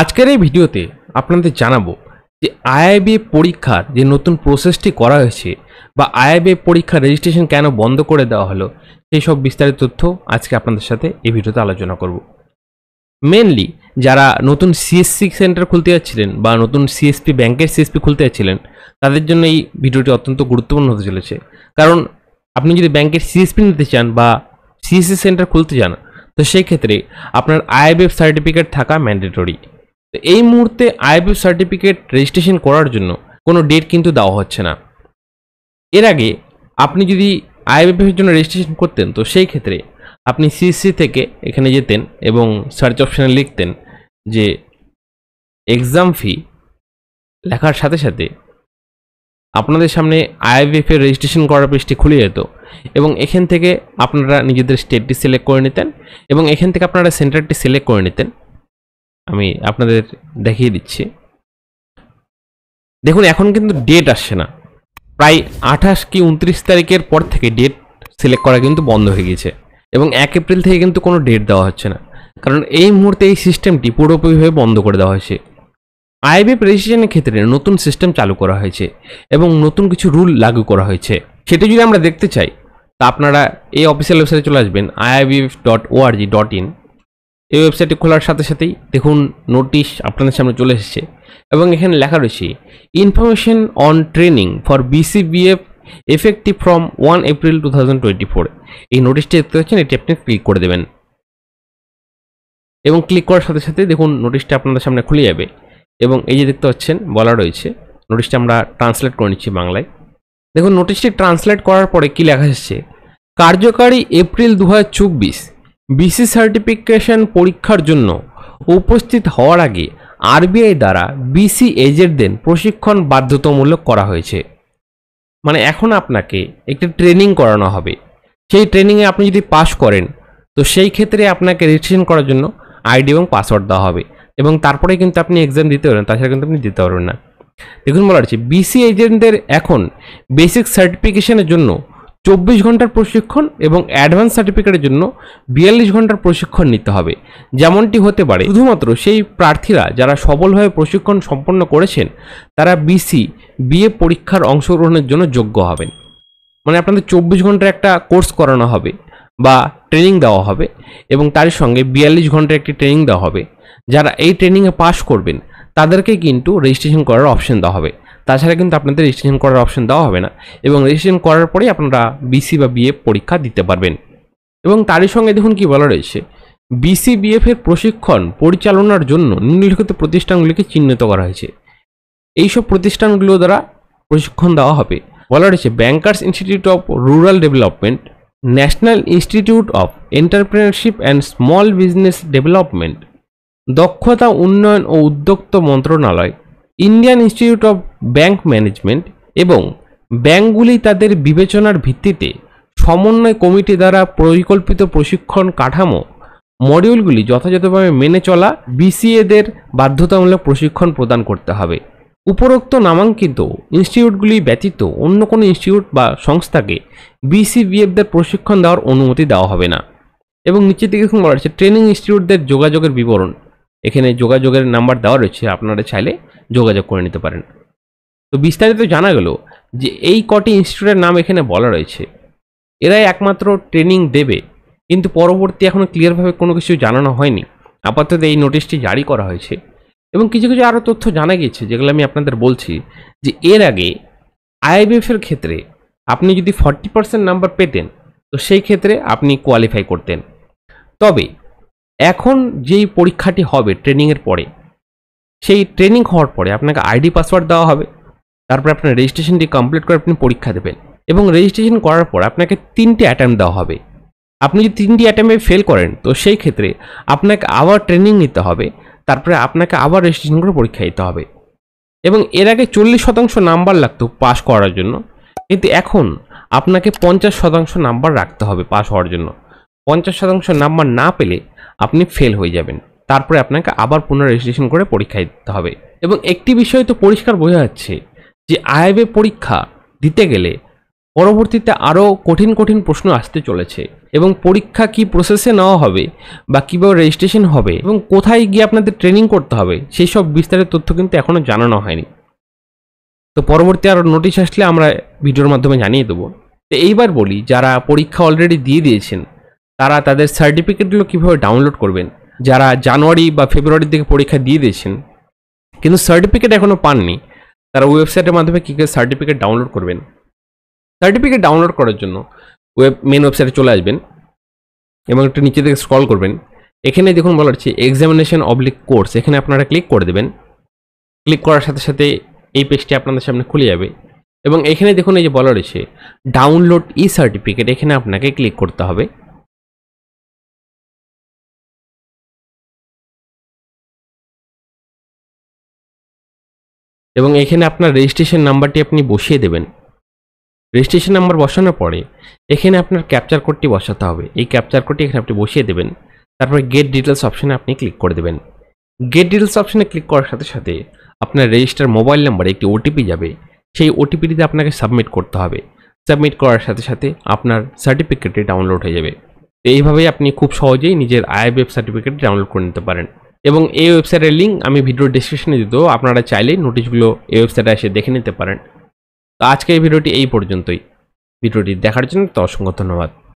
আজকের এই ভিডিওতে আপনাদের জানাবো যে আইআইবিএ পরীক্ষার যে নতুন প্রসেসটি করা হয়েছে বা আইআইবি পরীক্ষার রেজিস্ট্রেশন কেন বন্ধ করে দেওয়া হলো সেই সব বিস্তারিত তথ্য আজকে আপনাদের সাথে এই ভিডিওতে আলোচনা করব মেনলি যারা নতুন সিএসসি সেন্টার খুলতে যাচ্ছিলেন বা নতুন সিএসপি ব্যাংকের সিএসপি খুলতে যাচ্ছিলেন তাদের জন্য এই ভিডিওটি অত্যন্ত গুরুত্বপূর্ণ হতে চলেছে কারণ আপনি যদি ব্যাংকের সিএসপি নিতে চান বা সিএসসি সেন্টার খুলতে চান তো সেই ক্ষেত্রে আপনার আইবিএফ সার্টিফিকেট থাকা ম্যান্ডেটরি তো এই মুহূর্তে আইবিএফ সার্টিফিকেট রেজিস্ট্রেশন করার জন্য কোনো ডেট কিন্তু দেওয়া হচ্ছে না এর আগে আপনি যদি আইবিএফের জন্য রেজিস্ট্রেশন করতেন তো সেই ক্ষেত্রে আপনি সিসি থেকে এখানে যেতেন এবং সার্চ অপশানে লিখতেন যে এক্সাম ফি লেখার সাথে সাথে আপনাদের সামনে আইবিএফ এর রেজিস্ট্রেশন করার পেজটি খুলে যেত এবং এখান থেকে আপনারা নিজেদের স্টেটটি সিলেক্ট করে নিতেন এবং এখান থেকে আপনারা সেন্টারটি সিলেক্ট করে নিতেন আমি আপনাদের দেখিয়ে দিচ্ছি দেখুন এখন কিন্তু ডেট আসছে না প্রায় আঠাশ কি উনত্রিশ তারিখের পর থেকে ডেট সিলেক্ট করা কিন্তু বন্ধ হয়ে গেছে এবং এক এপ্রিল থেকে কিন্তু কোনো ডেট দেওয়া হচ্ছে না কারণ এই মুহূর্তে এই সিস্টেমটি পুরোপুরিভাবে বন্ধ করে দেওয়া হয়েছে আইবিএফ রেজিস্ট্রেশনের ক্ষেত্রে নতুন সিস্টেম চালু করা হয়েছে এবং নতুন কিছু রুল লাগু করা হয়েছে সেটি যদি আমরা দেখতে চাই তা আপনারা এই অফিসিয়াল ওয়েবসাইটে চলে আসবেন IIBF dot org dot in এই ওয়েবসাইটটি খোলার সাথে সাথেই দেখুন নোটিশ আপনাদের সামনে চলে এসেছে এবং এখানে লেখা রয়েছে information on training for BCBF effective from one April two thousand twenty four এই নোটিশটি দেখতে পাচ্ছেন এটি আপনি ক্লিক করে দেবেন এবং ক্লিক করার সাথে সাথে দেখুন নোটিশটা আপনাদের সামনে খুলে যাবে এবং এই যে দেখতে পাচ্ছেন বলা রয়েছে নোটিশটা আমরা ট্রান্সলেট করে নিচ্ছি বাংলায় দেখুন নোটিশটি ট্রান্সলেট করার পরে কী লেখা এসেছে কার্যকারী এপ্রিল দু হাজার চব্বিশ বিসি সার্টিফিকেশন পরীক্ষার জন্য উপস্থিত হওয়ার আগে আরবিআই দ্বারা বিসি এজেন্টদের প্রশিক্ষণ বাধ্যতামূলক করা হয়েছে মানে এখন আপনাকে একটি ট্রেনিং করানো হবে সেই ট্রেনিংয়ে আপনি যদি পাশ করেন তো সেই ক্ষেত্রে আপনাকে রেজিস্ট্রেশন করার জন্য আইডি এবং পাসওয়ার্ড দেওয়া হবে এবং তারপরে কিন্তু আপনি এক্সাম দিতে পারবেন তাছাড়া কিন্তু আপনি দিতে পারবেন না দেখুন বলা হচ্ছে বিসি এজেন্টদের এখন বেসিক সার্টিফিকেশনের জন্য চব্বিশ ঘন্টার প্রশিক্ষণ এবং অ্যাডভান্স সার্টিফিকেটের জন্য বিয়াল্লিশ ঘন্টার প্রশিক্ষণ নিতে হবে যেমনটি হতে পারে শুধুমাত্র সেই প্রার্থীরা যারা সবলভাবে প্রশিক্ষণ সম্পন্ন করেছেন তারা বিসি বিএ পরীক্ষার অংশগ্রহণের জন্য যোগ্য হবেন মানে আপনাদের চব্বিশ ঘন্টার একটা কোর্স করানো হবে বা ট্রেনিং দেওয়া হবে এবং তার সঙ্গে বিয়াল্লিশ ঘন্টার একটি ট্রেনিং দেওয়া হবে যারা এই ট্রেনিংয়ে পাশ করবেন তাদেরকে কিন্তু রেজিস্ট্রেশন করার অপশন দেওয়া হবে তাছাড়া কিন্তু আপনাদের রেজিস্ট্রেশন করার অপশন দেওয়া হবে না এবং রেজিস্ট্রেশন করার পরেই আপনারা বিসি বা বিএ পরীক্ষা দিতে পারবেন এবং তারই সঙ্গে দেখুন কি বলা রয়েছে বিএফ এর প্রশিক্ষণ পরিচালনার জন্য নিম্নলিখিত প্রতিষ্ঠানগুলিকে চিহ্নিত করা হয়েছে এইসব প্রতিষ্ঠানগুলো দ্বারা প্রশিক্ষণ দেওয়া হবে বলা রয়েছে bankers institute of rural development national institute of entrepreneurship and small business development দক্ষতা উন্নয়ন ও উদ্যোক্তা মন্ত্রণালয় Indian institute of bank management এবং ব্যাংকগুলি তাদের বিবেচনার ভিত্তিতে সমন্বয় কমিটি দ্বারা পরিকল্পিত প্রশিক্ষণ কাঠামো মডিউলগুলি যথাযথভাবে মেনে চলা বিসিএদের বাধ্যতামূলক প্রশিক্ষণ প্রদান করতে হবে উপরোক্ত নামাঙ্কিত ইনস্টিটিউটগুলি ব্যতীত অন্য কোনো ইনস্টিটিউট বা সংস্থাকে বিসিবিএফদের প্রশিক্ষণ দেওয়ার অনুমতি দেওয়া হবে না এবং নিচের দিকে বলা রয়েছে ট্রেনিং ইনস্টিটিউটদের যোগাযোগের বিবরণ এখানে যোগাযোগের নাম্বার দেওয়া রয়েছে আপনারা চাইলে যোগাযোগ করে নিতে পারেন তো বিস্তারিত জানা গেল যে এই কটি ইনস্টিটিউটের নাম এখানে বলা রয়েছে এরাই একমাত্র ট্রেনিং দেবে কিন্তু পরবর্তী এখনও ক্লিয়ারভাবে কোনো কিছু জানানো হয়নি আপাতত এই নোটিশটি জারি করা হয়েছে এবং কিছু কিছু আরও তথ্য জানা গিয়েছে যেগুলো আমি আপনাদের বলছি যে এর আগে আইবিএফের ক্ষেত্রে আপনি যদি ফর্টি পার্সেন্ট নাম্বার পেতেন তো সেই ক্ষেত্রে আপনি কোয়ালিফাই করতেন তবে এখন যেই পরীক্ষাটি হবে ট্রেনিংয়ের পরে সেই ট্রেনিং হওয়ার পরে আপনাকে আইডি পাসওয়ার্ড দেওয়া হবে তারপরে আপনার রেজিস্ট্রেশনটি কমপ্লিট করে আপনি পরীক্ষা দেবেন এবং রেজিস্ট্রেশন করার পর আপনাকে তিনটি অ্যাটেম্প দেওয়া হবে আপনি যদি তিনটি অ্যাটেম্পে ফেল করেন তো সেই ক্ষেত্রে আপনাকে আবার ট্রেনিং নিতে হবে তারপরে আপনাকে আবার রেজিস্ট্রেশন করে পরীক্ষা দিতে হবে এবং এর আগে চল্লিশ শতাংশ নাম্বার লাগতো পাস করার জন্য কিন্তু এখন আপনাকে পঞ্চাশ শতাংশ নাম্বার রাখতে হবে পাস হওয়ার জন্য পঞ্চাশ শতাংশ নাম্বার না পেলে আপনি ফেল হয়ে যাবেন তারপরে আপনাকে আবার রেজিস্ট্রেশন করে পরীক্ষা দিতে হবে এবং একটি বিষয় তো পরিষ্কার বোঝা যাচ্ছে যে আইএবে পরীক্ষা দিতে গেলে পরবর্তীতে আরও কঠিন কঠিন প্রশ্ন আসতে চলেছে এবং পরীক্ষা কি প্রসেসে নেওয়া হবে বা কীভাবে রেজিস্ট্রেশন হবে এবং কোথায় গিয়ে আপনাদের ট্রেনিং করতে হবে সেই সব বিস্তারিত তথ্য কিন্তু এখনও জানানো হয়নি তো পরবর্তী আরও নোটিশ আসলে আমরা ভিডিওর মাধ্যমে জানিয়ে দেবো তো এইবার বলি যারা পরীক্ষা অলরেডি দিয়ে দিয়েছেন তারা তাদের সার্টিফিকেটগুলো কীভাবে ডাউনলোড করবেন যারা জানুয়ারি বা ফেব্রুয়ারির দিকে পরীক্ষা দিয়ে দিয়েছেন কিন্তু সার্টিফিকেট এখনও পাননি তারা ওয়েবসাইটের মাধ্যমে কী করে সার্টিফিকেট ডাউনলোড করবেন সার্টিফিকেট ডাউনলোড করার জন্য ওয়েব মেন ওয়েবসাইটে চলে আসবেন এবং একটু নিচে থেকে স্ক্রল করবেন এখানে দেখুন বলা হচ্ছে এক্সামিনেশন অবলিক কোর্স এখানে আপনারা ক্লিক করে দেবেন ক্লিক করার সাথে সাথে এই পেজটি আপনাদের সামনে খুলে যাবে এবং এখানে দেখুন এই যে বলা রয়েছে ডাউনলোড ই সার্টিফিকেট এখানে আপনাকে ক্লিক করতে হবে এবং এখানে আপনার রেজিস্ট্রেশন নাম্বারটি আপনি বসিয়ে দেবেন রেজিস্ট্রেশন নাম্বার বসানোর পরে এখানে আপনার ক্যাপচার কোডটি বসাতে হবে এই ক্যাপচার কোডটি এখানে আপনি বসিয়ে দেবেন তারপরে গেট ডিটেলস অপশানে আপনি ক্লিক করে দেবেন গেট ডিটেলস অপশানে ক্লিক করার সাথে সাথে আপনার রেজিস্টার মোবাইল নাম্বারে একটি ওটিপি যাবে সেই ওটিপিটিতে আপনাকে সাবমিট করতে হবে সাবমিট করার সাথে সাথে আপনার সার্টিফিকেটটি ডাউনলোড হয়ে যাবে এইভাবেই আপনি খুব সহজেই নিজের আইবিএফ সার্টিফিকেট ডাউনলোড করে নিতে পারেন এবং এই ওয়েবসাইটের লিঙ্ক আমি ভিডিওর ডিসক্রিপশনে দিত আপনারা চাইলেই নোটিশগুলো এই ওয়েবসাইটে এসে দেখে নিতে পারেন তো আজকে এই ভিডিওটি এই পর্যন্তই ভিডিওটি দেখার জন্য তো অসংখ্য ধন্যবাদ